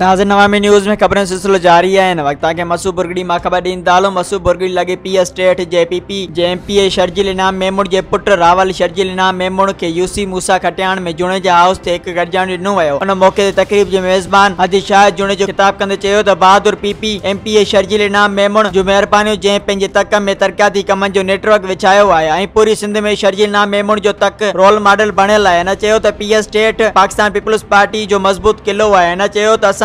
ناظر نوامی نیوز میں خبروں سلسلو جاری ہے مسو برگڑی میں دالو مسو برگڑی لگے پی اسٹیٹ جے پی پی جے ایم پی اے ارجیل انعام میمون جے پٹر راول میمون کے یوسی کھٹیان میں موسا کٹیا ہاؤس تے ایک گرجا ڈنو جے میزبان حدی شاہ جن کا خطاب کند بہادر پی پی ایم پی اے ارجیل انعام میمبانی جن تک میں ترقیاتی کمن جو کو نیٹورک وچھایا ہے پوری سندھ میں شرجیل جو تک رول ماڈل بڑھ ہے پی اسٹیٹ پاکستان پیپلز پارٹی جو مضبوط قلعہ ہے نہ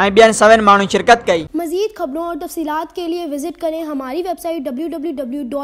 آئی بی این مانو شرکت کی مزید خبروں اور تفصیلات کے لیے وزٹ کریں ہماری ویب سائٹ ڈبلو